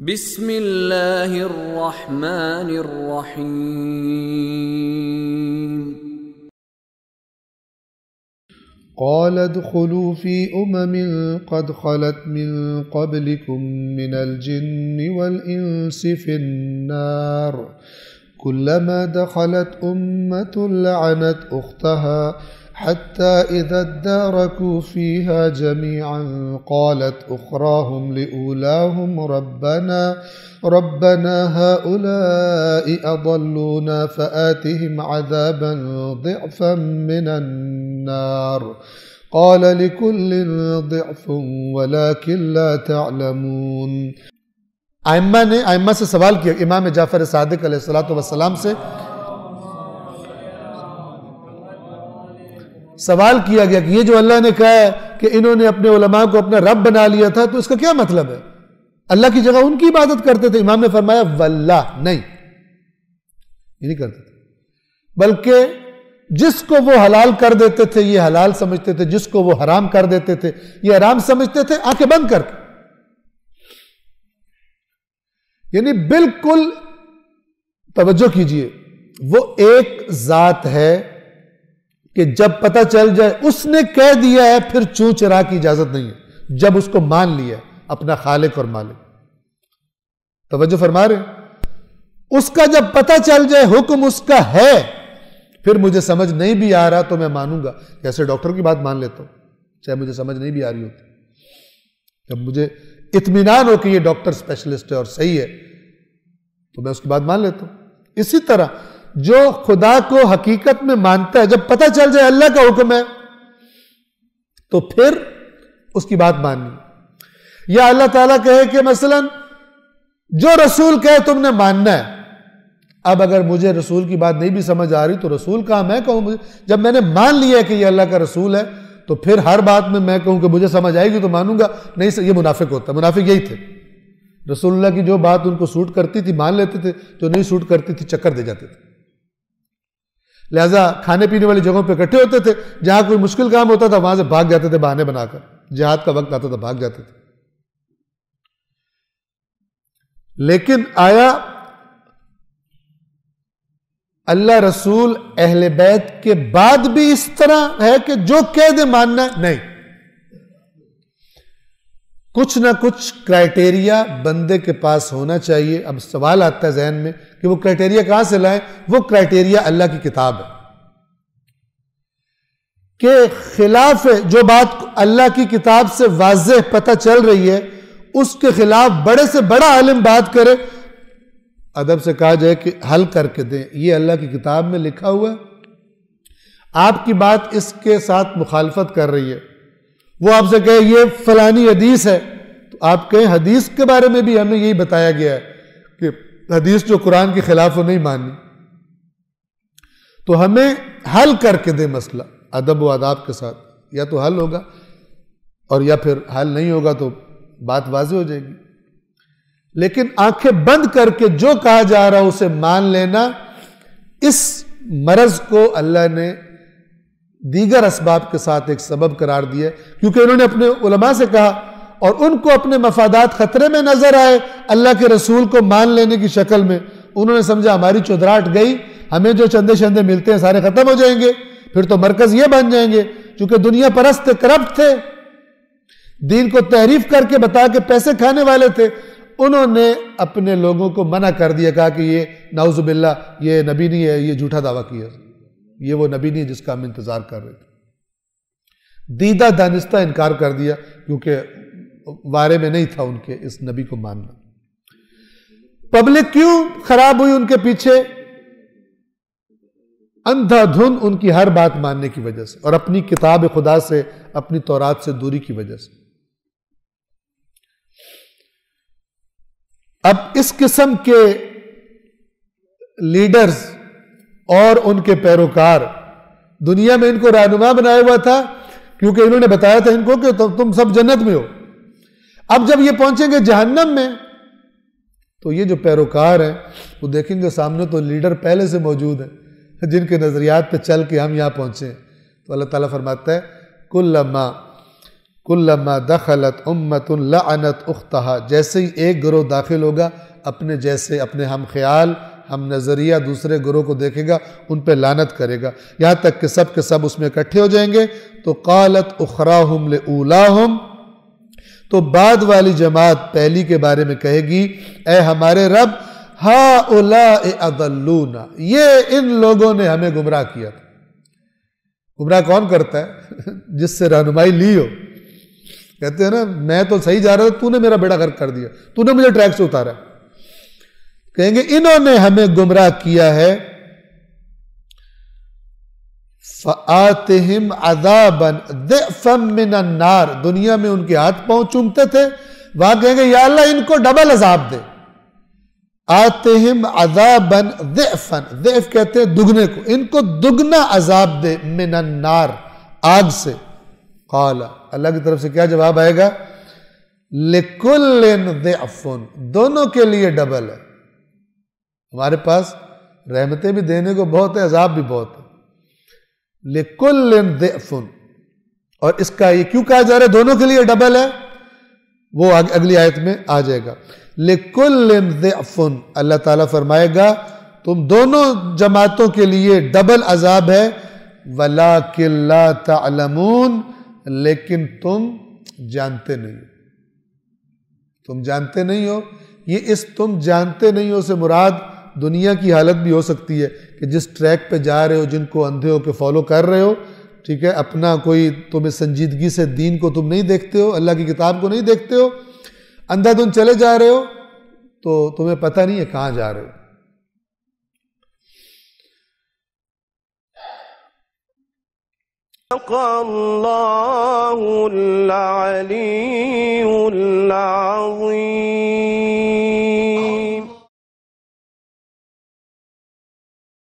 بسم الله الرحمن الرحيم قال ادخلوا في امم قد خلت من قبلكم من الجن والانس في النار كلما دخلت امه لعنت اختها حتى إذا اداركوا فيها جميعا قالت أخراهم لأولاهم ربنا ربنا هؤلاء أضلونا فآتهم عذابا ضعفا من النار قال لكل ضعف ولكن لا تعلمون आयमा ने आयमा से सवाल किया इमाम जाफ़र सदक सलाम سے سوال کیا گیا کہ یہ جو اللہ نے کہا ہے کہ انہوں نے اپنے علماء کو اپنا رب بنا لیا تھا تو اس کا کیا مطلب ہے اللہ کی جگہ ان کی عبادت کرتے تھے امام نے فرمایا واللہ نہیں یہ نہیں کرتے تھے بلکہ جس کو وہ حلال کر دیتے تھے یہ حلال سمجھتے تھے جس کو وہ حرام کر دیتے تھے یہ حرام سمجھتے تھے آنکھیں بند کر کے یعنی بالکل توجہ کیجئے وہ ایک ذات ہے کہ جب پتہ چل جائے اس نے کہہ دیا ہے پھر چون چرا کی اجازت نہیں ہے جب اس کو مان لیا اپنا خالق اور مالک توجہ فرما رہے اس کا جب پتہ چل جائے حکم اس کا ہے پھر مجھے سمجھ نہیں بھی آ رہا تو میں مانوں گا جیسے ڈاکٹر کی بات مان لیتا ہوں چاہے مجھے سمجھ نہیں بھی آ رہی ہوتی جب مجھے اطمینان ہو کہ یہ ڈاکٹر اسپیشلسٹ ہے اور صحیح ہے تو میں اس کی بات مان لیتا ہوں اسی طرح جو خدا کو حقیقت میں مانتا ہے جب پتہ چل جائے اللہ کا حکم ہے تو پھر اس کی بات ماننی یا اللہ تعالیٰ کہے کہ مثلا جو رسول کہے تم نے ماننا ہے اب اگر مجھے رسول کی بات نہیں بھی سمجھ آ رہی تو رسول کہا میں کہوں مجھے جب میں نے مان لیا کہ یہ اللہ کا رسول ہے تو پھر ہر بات میں میں کہوں کہ مجھے سمجھ آئے گی تو مانوں گا نہیں یہ منافق ہوتا ہے منافق یہی تھے رسول اللہ کی جو بات ان کو سوٹ کرتی تھی مان لیتے تھے جو نہیں سوٹ کرتی تھی چکر دے جاتے تھے لہذا کھانے پینے والی جگہوں پہ اکٹھے ہوتے تھے جہاں کوئی مشکل کام ہوتا تھا وہاں سے بھاگ جاتے تھے بہانے بنا کر جہاد کا وقت آتا تھا بھاگ جاتے تھے لیکن آیا اللہ رسول اہل بیت کے بعد بھی اس طرح ہے کہ جو کہہ دے ماننا نہیں کچھ نہ کچھ کرائٹیریا بندے کے پاس ہونا چاہیے اب سوال آتا ہے ذہن میں کہ وہ کرائٹیریا کہاں سے لائیں وہ کرائٹیریا اللہ کی کتاب ہے کہ خلاف جو بات اللہ کی کتاب سے واضح پتہ چل رہی ہے اس کے خلاف بڑے سے بڑا عالم بات کرے ادب سے کہا جائے کہ حل کر کے دیں یہ اللہ کی کتاب میں لکھا ہوا ہے آپ کی بات اس کے ساتھ مخالفت کر رہی ہے وہ آپ سے کہے یہ فلانی حدیث ہے تو آپ کہیں حدیث کے بارے میں بھی ہمیں یہی بتایا گیا ہے کہ حدیث جو قرآن کے خلاف ہو نہیں مانی تو ہمیں حل کر کے دے مسئلہ ادب و آداب کے ساتھ یا تو حل ہوگا اور یا پھر حل نہیں ہوگا تو بات واضح ہو جائے گی لیکن آنکھیں بند کر کے جو کہا جا رہا اسے مان لینا اس مرض کو اللہ نے دیگر اسباب کے ساتھ ایک سبب قرار دیا کیونکہ انہوں نے اپنے علماء سے کہا اور ان کو اپنے مفادات خطرے میں نظر آئے اللہ کے رسول کو مان لینے کی شکل میں انہوں نے سمجھا ہماری چودراہٹ گئی ہمیں جو چندے چندے ملتے ہیں سارے ختم ہو جائیں گے پھر تو مرکز یہ بن جائیں گے چونکہ دنیا پرست کرپٹ تھے دین کو تحریف کر کے بتا کے پیسے کھانے والے تھے انہوں نے اپنے لوگوں کو منع کر دیا کہا کہ یہ نعوذ باللہ یہ نبی نہیں ہے یہ جھوٹا دعویٰ کیا یہ وہ نبی نہیں جس کا ہم انتظار کر رہے تھے دیدہ دانستہ انکار کر دیا کیونکہ وارے میں نہیں تھا ان کے اس نبی کو ماننا پبلک کیوں خراب ہوئی ان کے پیچھے اندھا دھن ان کی ہر بات ماننے کی وجہ سے اور اپنی کتاب خدا سے اپنی تورات سے دوری کی وجہ سے اب اس قسم کے لیڈرز اور ان کے پیروکار دنیا میں ان کو رہنما بنایا ہوا تھا کیونکہ انہوں نے بتایا تھا ان کو کہ تم سب جنت میں ہو اب جب یہ پہنچیں گے جہنم میں تو یہ جو پیروکار ہیں وہ دیکھیں گے سامنے تو لیڈر پہلے سے موجود ہیں جن کے نظریات پہ چل کے ہم یہاں پہنچے تو اللہ تعالیٰ فرماتا ہے کل کلا دخلت امت اللہ انت جیسے ہی ایک گروہ داخل ہوگا اپنے جیسے اپنے ہم خیال ہم نظریہ دوسرے گروہ کو دیکھے گا ان پہ لانت کرے گا یہاں تک کہ سب کے سب اس میں اکٹھے ہو جائیں گے تو قالت اخراہم ہم لے تو بعد والی جماعت پہلی کے بارے میں کہے گی اے ہمارے رب ہا اولا یہ ان لوگوں نے ہمیں گمراہ کیا تھا گمراہ کون کرتا ہے جس سے رہنمائی لی ہو کہتے ہیں نا میں تو صحیح جا رہا تھا تو نے میرا بیڑا غرق کر دیا تو نے مجھے ٹریک سے اتارا ہے کہیں گے انہوں نے ہمیں گمراہ کیا ہے فَآتِهِمْ عَذَابًا دِعْفًا مِّنَ النَّارِ دنیا میں ان کے ہاتھ چومتے تھے وہاں کہیں گے یا اللہ ان کو ڈبل عذاب دے آتِهِمْ عَذَابًا دِعْفًا دِعْف کہتے ہیں دگنے کو ان کو دگنا عذاب دے من النار آگ سے اللہ کی طرف سے کیا جواب آئے گا لِكُلِّن دِعْفٌ دونوں کے لیے ڈبل ہے ہمارے پاس رحمتیں بھی دینے کو بہت ہے عذاب بھی بہت ہے لیکل فن اور اس کا یہ کیوں کہا جا رہا ہے دونوں کے لیے ڈبل ہے وہ اگلی آیت میں آ جائے گا لکل فن اللہ تعالیٰ فرمائے گا تم دونوں جماعتوں کے لیے ڈبل عذاب ہے ولا کل تعلمون لیکن تم جانتے نہیں ہو تم جانتے نہیں ہو یہ اس تم جانتے نہیں ہو سے مراد دنیا کی حالت بھی ہو سکتی ہے کہ جس ٹریک پہ جا رہے ہو جن کو اندھے ہو کے فالو کر رہے ہو ٹھیک ہے اپنا کوئی تم سنجیدگی سے دین کو تم نہیں دیکھتے ہو اللہ کی کتاب کو نہیں دیکھتے ہو اندھا دن چلے جا رہے ہو تو تمہیں پتہ نہیں ہے کہاں جا رہے ہو اللہ العلی العظیم